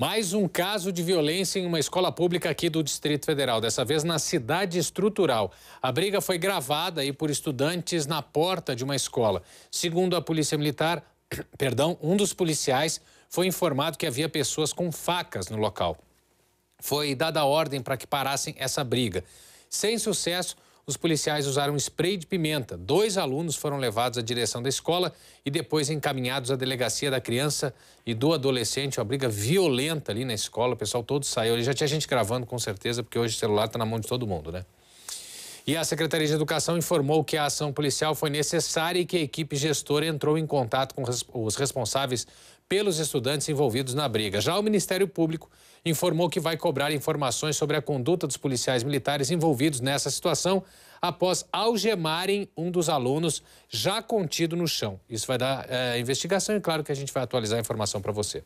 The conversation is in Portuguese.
Mais um caso de violência em uma escola pública aqui do Distrito Federal, dessa vez na Cidade Estrutural. A briga foi gravada aí por estudantes na porta de uma escola. Segundo a Polícia Militar, perdão, um dos policiais foi informado que havia pessoas com facas no local. Foi dada ordem para que parassem essa briga. Sem sucesso, os policiais usaram spray de pimenta. Dois alunos foram levados à direção da escola e depois encaminhados à delegacia da criança e do adolescente. Uma briga violenta ali na escola, o pessoal todo saiu. Ali já tinha gente gravando, com certeza, porque hoje o celular está na mão de todo mundo, né? E a Secretaria de Educação informou que a ação policial foi necessária e que a equipe gestora entrou em contato com os responsáveis pelos estudantes envolvidos na briga. Já o Ministério Público informou que vai cobrar informações sobre a conduta dos policiais militares envolvidos nessa situação após algemarem um dos alunos já contido no chão. Isso vai dar é, investigação e, claro, que a gente vai atualizar a informação para você.